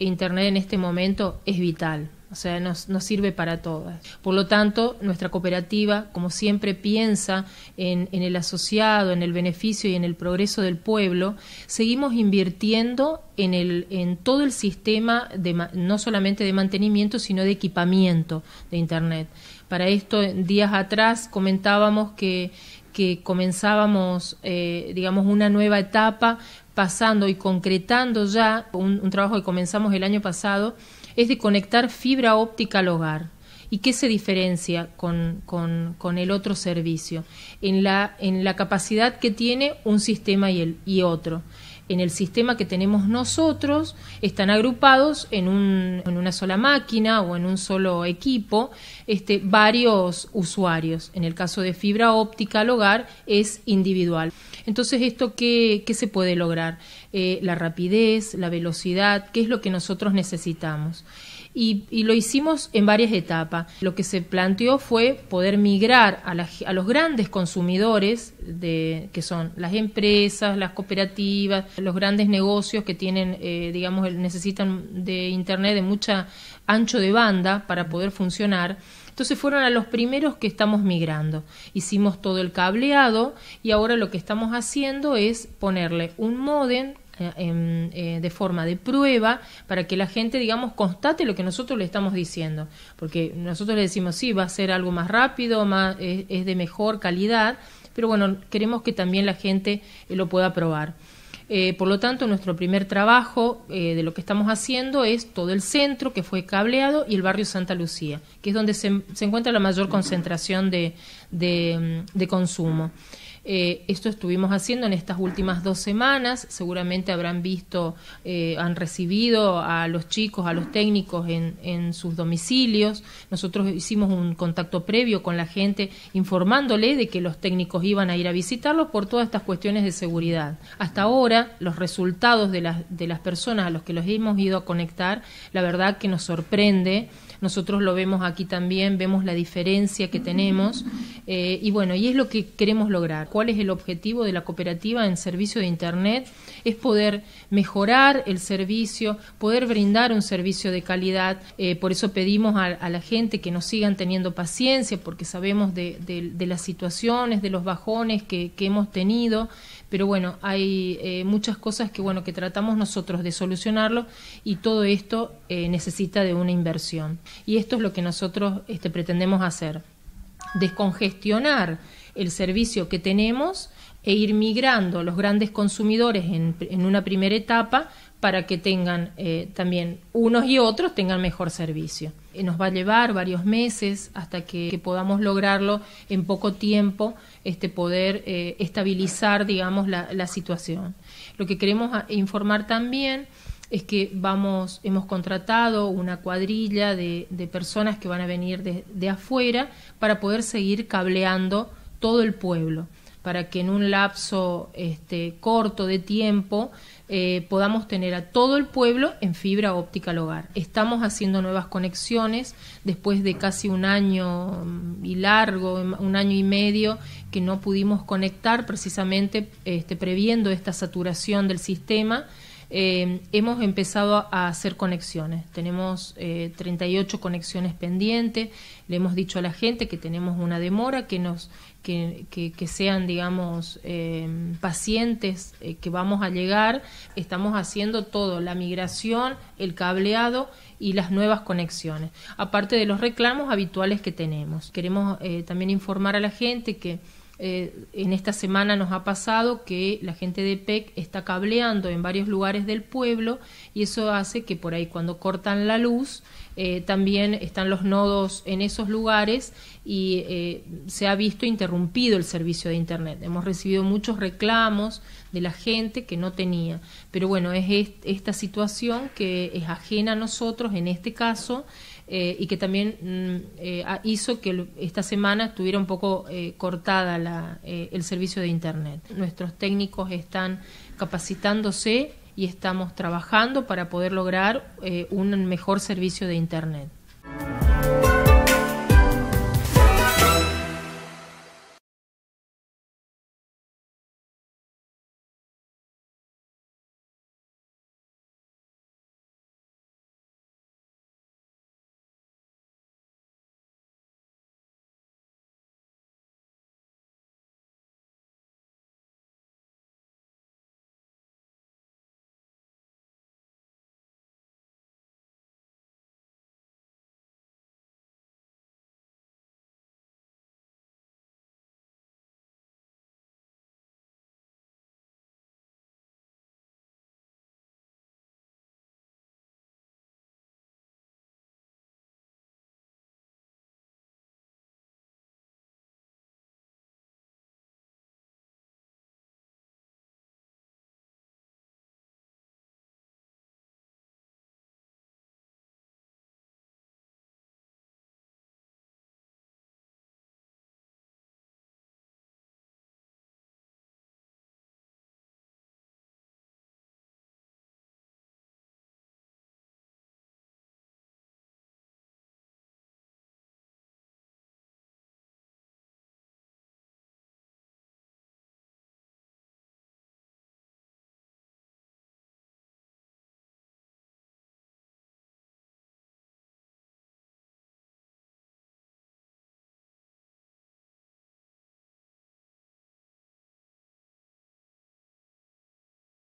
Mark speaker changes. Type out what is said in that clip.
Speaker 1: Internet en este momento es vital, o sea, nos, sirve para todas. Por lo tanto, nuestra cooperativa, como siempre, piensa en, el asociado, en el beneficio y en el progreso del pueblo. Seguimos invirtiendo en, el, en todo el sistema, de, no solamente de mantenimiento, sino de equipamiento de Internet. Para esto, días atrás comentábamos que que comenzábamos, eh, digamos, una nueva etapa pasando y concretando ya un, trabajo que comenzamos el año pasado, es de conectar fibra óptica al hogar. ¿Y qué se diferencia con, con, con, el otro servicio? En la, en la capacidad que tiene un sistema y, y otro en el sistema que tenemos nosotros están agrupados en, una sola máquina o en un solo equipo este, varios usuarios. En el caso de fibra óptica al hogar es individual. Entonces, ¿esto qué, qué se puede lograr? Eh, la rapidez, la velocidad, qué es lo que nosotros necesitamos. Y, lo hicimos en varias etapas. Lo que se planteó fue poder migrar a, los grandes consumidores, de, que son las empresas, las cooperativas, los grandes negocios que tienen, eh, digamos, necesitan de Internet de mucha ancho de banda para poder funcionar entonces fueron a los primeros que estamos migrando. Hicimos todo el cableado y ahora lo que estamos haciendo es ponerle un modem eh, em, eh, de forma de prueba para que la gente, digamos, constate lo que nosotros le estamos diciendo. Porque nosotros le decimos, sí, va a ser algo más rápido, más, es, de mejor calidad, pero bueno, queremos que también la gente lo pueda probar. Eh, por lo tanto, nuestro primer trabajo eh, de lo que estamos haciendo es todo el centro que fue cableado y el barrio Santa Lucía, que es donde se, encuentra la mayor concentración de mm, consumo. Eh, esto estuvimos haciendo en estas últimas dos semanas. Seguramente habrán visto, eh, han recibido a los chicos, a los técnicos en, sus domicilios. Nosotros hicimos un contacto previo con la gente informándole de que los técnicos iban a ir a visitarlos por todas estas cuestiones de seguridad. Hasta ahora, los resultados de las, de las personas a los que los hemos ido a conectar, la verdad que nos sorprende nosotros lo vemos aquí también, vemos la diferencia que tenemos eh, y bueno, y es lo que queremos lograr. ¿Cuál es el objetivo de la cooperativa en servicio de Internet? Es poder mejorar el servicio, poder brindar un servicio de calidad, eh, por eso pedimos a, la gente que nos sigan teniendo paciencia porque sabemos de, las situaciones, de los bajones que, hemos tenido pero bueno, hay eh, muchas cosas que bueno que tratamos nosotros de solucionarlo y todo esto necesita de una inversión. Y esto es lo que nosotros este, pretendemos hacer, descongestionar el servicio que tenemos e ir migrando los grandes consumidores en, en una primera etapa para que tengan eh, también unos y otros tengan mejor servicio. Eh, nos va a llevar varios meses hasta que, podamos lograrlo en poco tiempo, este, poder eh, estabilizar, digamos, la, la situación. Lo que queremos informar también es que vamos, hemos contratado una cuadrilla de, personas que van a venir de, afuera para poder seguir cableando todo el pueblo, para que en un lapso este, corto de tiempo eh, podamos tener a todo el pueblo en fibra óptica al hogar. Estamos haciendo nuevas conexiones después de casi un año mm, y largo, em, un año y medio que no pudimos conectar precisamente este, previendo esta saturación del sistema. Eh, hemos empezado a hacer conexiones. Tenemos eh, 38 conexiones pendientes. Le hemos dicho a la gente que tenemos una demora, que nos que, sean, digamos, eh, pacientes, eh, que vamos a llegar. Estamos haciendo todo, la migración, el cableado y las nuevas conexiones, aparte de los reclamos habituales que tenemos. Queremos también informar a la gente que eh, en esta semana nos ha pasado que la gente de PEC está cableando en varios lugares del pueblo y eso hace que por ahí cuando cortan la luz eh, también están los nodos en esos lugares y eh, se ha visto interrumpido el servicio de Internet. Hemos recibido muchos reclamos de la gente que no tenía. Pero bueno, es esta situación que es ajena a nosotros en este caso eh, y que también mm, eh, hizo que esta semana estuviera un poco eh, cortada el servicio de Internet. Nuestros técnicos están capacitándose y estamos trabajando para poder lograr un mejor servicio de Internet.